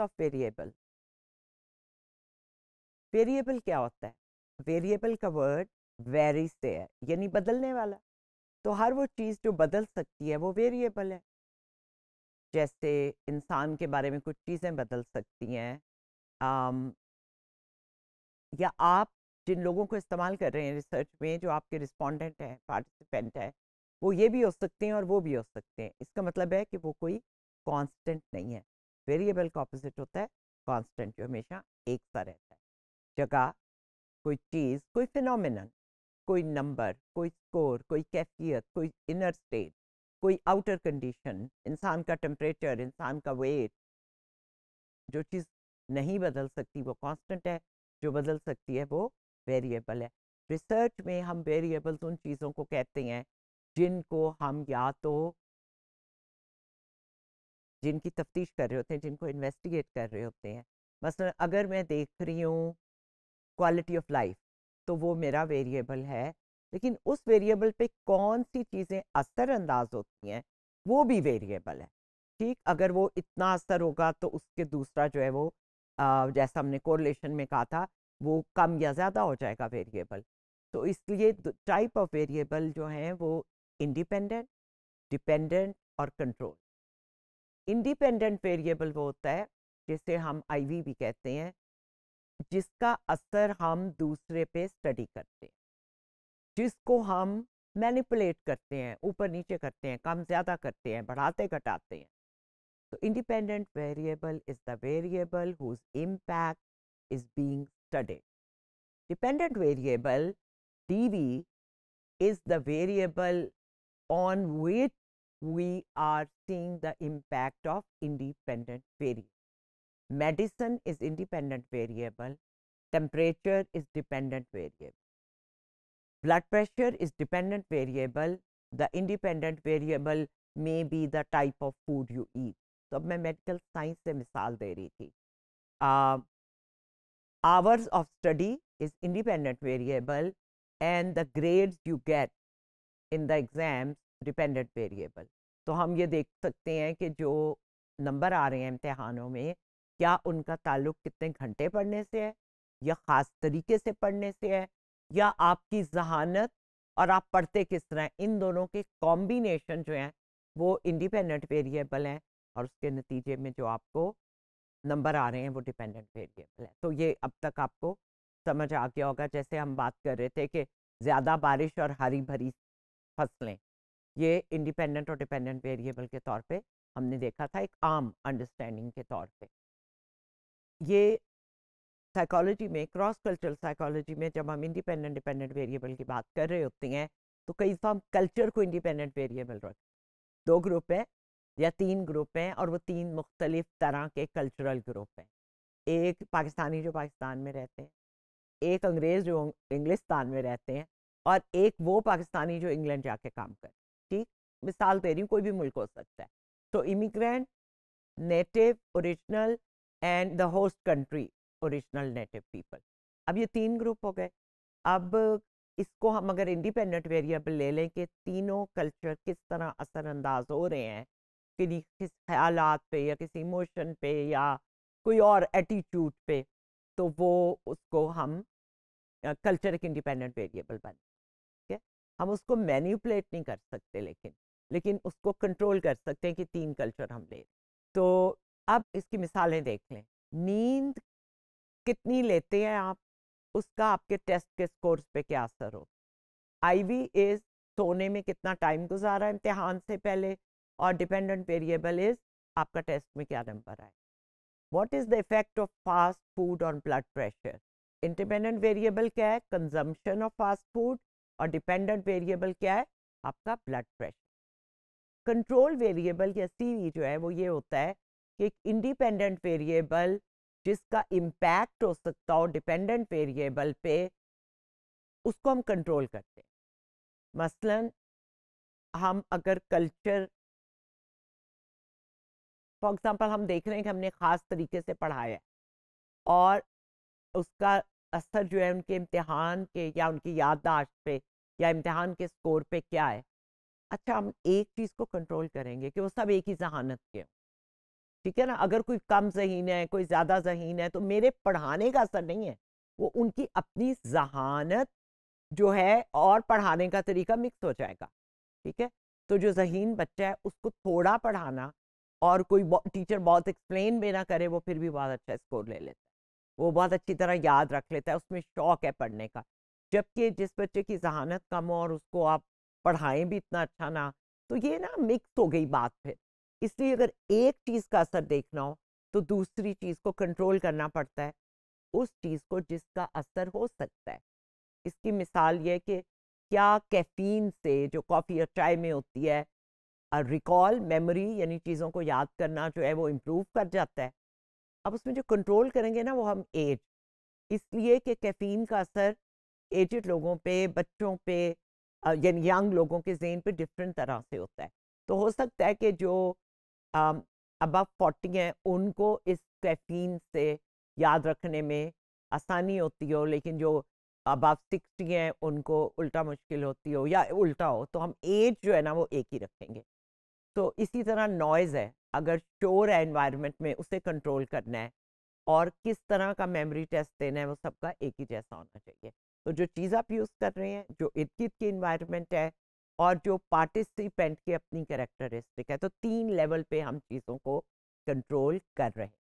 Of variable variable क्या होता है वेरिएबल का वर्ड वेरी से है यानी बदलने वाला तो हर वो चीज़ जो बदल सकती है वो वेरिएबल है जैसे इंसान के बारे में कुछ चीज़ें बदल सकती हैं um, या आप जिन लोगों को इस्तेमाल कर रहे हैं रिसर्च में जो आपके रिस्पोंडेंट हैं पार्टिसिपेंट हैं वो ये भी हो सकते हैं और वो भी हो सकते हैं इसका मतलब है कि वो कोई कांस्टेंट नहीं है वेरिएबल का ऑपोजिट होता है कांस्टेंट जो हमेशा एक सा रहता है जगह कोई चीज़ कोई फिनोमिनन कोई नंबर कोई स्कोर कोई कैफियत कोई इनर स्टेट कोई आउटर कंडीशन इंसान का टेम्परेचर इंसान का वेट जो चीज़ नहीं बदल सकती वो कांस्टेंट है जो बदल सकती है वो वेरिएबल है रिसर्च में हम वेरिएबल्स उन चीज़ों को कहते हैं जिनको हम या तो जिनकी तफ्तीश कर रहे होते हैं जिनको इन्वेस्टिगेट कर रहे होते हैं मसलन अगर मैं देख रही हूँ क्वालिटी ऑफ लाइफ तो वो मेरा वेरिएबल है लेकिन उस वेरिएबल पे कौन सी चीज़ें असरअंदाज होती हैं वो भी वेरिएबल है ठीक अगर वो इतना असर होगा तो उसके दूसरा जो है वो जैसा हमने कोरिलेशन में कहा था वो कम या ज़्यादा हो जाएगा वेरिएबल तो इसलिए टाइप ऑफ वेरिएबल जो हैं वो इंडिपेंडेंट डिपेंडेंट और कंट्रोल इंडिपेंडेंट वेरिएबल वो होता है जिसे हम आईवी भी कहते हैं जिसका असर हम दूसरे पे स्टडी करते हैं जिसको हम मैनिपुलेट करते हैं ऊपर नीचे करते हैं कम ज़्यादा करते हैं बढ़ाते घटाते हैं तो independent variable is the variable whose impact is being studied dependent variable dv is the variable on which we are seeing the impact of independent variables. Medicine is independent variable, temperature is dependent variable. Blood pressure is dependent variable, the independent variable may be the type of food you eat. So i मैं medical science से मिसाल दे uh, hours of study is independent variable, and the grades you get in the exams dependent variable. तो हम ये देख सकते हैं कि जो नंबर आ रहे हैं इम्तहानों में क्या उनका ताल्लुक कितने घंटे पढ़ने से है या ख़ास तरीके से पढ़ने से है या आपकी जहानत और आप पढ़ते किस तरह इन दोनों के कॉम्बिनेशन जो हैं वो इंडिपेंडेंट वेरिएबल हैं और उसके नतीजे में जो आपको नंबर आ रहे हैं वो डिपेंडेंट वेरिएबल है तो ये अब तक आपको समझ आ गया होगा जैसे हम बात कर रहे थे कि ज़्यादा बारिश और हरी भरी फसलें ये इंडिपेंडेंट और डिपेंडेंट वेरिएबल के तौर पे हमने देखा था एक आम अंडरस्टैंडिंग के तौर पे ये साइकोलॉजी में क्रॉस कल्चरल साइकोलॉजी में जब हम इंडिपेंडेंट डिपेंडेंट वेरिएबल की बात कर रहे होते हैं तो कई हम कल्चर को इंडिपेंडेंट वेरिएबल रख दो ग्रुप है या तीन ग्रुप हैं और वो तीन मुख्तलिफ तरह के कल्चरल ग्रुप हैं एक पाकिस्तानी जो पाकिस्तान में रहते हैं एक अंग्रेज़ जो इंग्लिस्तान में रहते हैं और एक वो पाकिस्तानी जो इंग्लैंड जाके काम करते मिसाल दे रही हूँ कोई भी मुल्क हो सकता है तो immigrant native original and the host country original native people अब ये तीन ग्रुप हो गए अब इसको हम अगर इंडिपेंडेंट वेरिएबल ले लें कि तीनों कल्चर किस तरह असरअंदाज हो रहे हैं किसी किस ख्याल पे या किसी इमोशन पे या कोई और एटीट्यूड पे तो वो उसको हम कल्चर एक इंडिपेंडेंट वेरिएबल बने ठीक है हम उसको मैन्यूपलेट नहीं कर सकते लेकिन लेकिन उसको कंट्रोल कर सकते हैं कि तीन कल्चर हम ले तो अब इसकी मिसालें देख लें नींद कितनी लेते हैं आप उसका आपके टेस्ट के स्कोर्स पे क्या असर हो आईवी इज सोने में कितना टाइम गुजारा इम्तहान से पहले और डिपेंडेंट वेरिएबल इज आपका टेस्ट में क्या नंबर आए what is the effect of fast food on blood pressure independent variable क्या है कंजम्पशन ऑफ फास्ट फूड और डिपेंडेंट वेरिएबल क्या है आपका ब्लड प्रेशर कंट्रोल वेरिएबल या सी जो है वो ये होता है कि एक इंडिपेंडेंट वेरिएबल जिसका इम्पैक्ट हो सकता हो डिपेंडेंट वेरिएबल पे उसको हम कंट्रोल करते हैं मसलन हम अगर कल्चर फॉर एग्जांपल हम देख रहे हैं कि हमने ख़ास तरीके से पढ़ाया और उसका असर जो है उनके इम्तहान के या उनकी याददाश्त पे या इम्तहान के स्कोर पे क्या है अच्छा हम एक चीज़ को कंट्रोल करेंगे कि वो सब एक ही जहानत के ठीक है ना अगर कोई कम जहीन है कोई ज़्यादा जहीन है तो मेरे पढ़ाने का असर नहीं है वो उनकी अपनी जहानत जो है और पढ़ाने का तरीका मिक्स हो जाएगा ठीक है तो जो जहीन बच्चा है उसको थोड़ा पढ़ाना और कोई टीचर बहुत एक्सप्लेन भी ना करे वो फिर भी बहुत अच्छा स्कोर ले लेता है वो बहुत अच्छी तरह याद रख लेता है उसमें शौक है पढ़ने का जबकि जिस बच्चे की जहानत कम हो और उसको आप पढ़ाएं भी इतना अच्छा ना तो ये ना मिक्स हो गई बात फिर इसलिए अगर एक चीज़ का असर देखना हो तो दूसरी चीज़ को कंट्रोल करना पड़ता है उस चीज़ को जिसका असर हो सकता है इसकी मिसाल ये कि क्या कैफीन से जो कॉफ़ी या चाय में होती है रिकॉल मेमोरी यानी चीज़ों को याद करना जो है वो इम्प्रूव कर जाता है अब उसमें जो कंट्रोल करेंगे ना वो हम एज इसलिए कि कैफीन का असर एजड लोगों पे बच्चों पे यानी यंग लोगों के जेन पे डिफरेंट तरह से होता है तो हो सकता है कि जो अब फोर्टी हैं उनको इस कैफीन से याद रखने में आसानी होती हो लेकिन जो अबव सिक्सटी हैं उनको उल्टा मुश्किल होती हो या उल्टा हो तो हम एज जो है ना वो एक ही रखेंगे तो इसी तरह नॉइज़ है अगर शोर है इन्वायरमेंट में उसे कंट्रोल करना है और किस तरह का मेमोरी टेस्ट देना है वो सबका एक ही जैसा होना चाहिए तो जो चीज़ आप यूज़ कर रहे हैं जो इर्द गिर्द की इन्वायरमेंट है और जो पार्टिसिपेंट की अपनी कैरेक्टरिस्टिक है तो तीन लेवल पे हम चीज़ों को कंट्रोल कर रहे हैं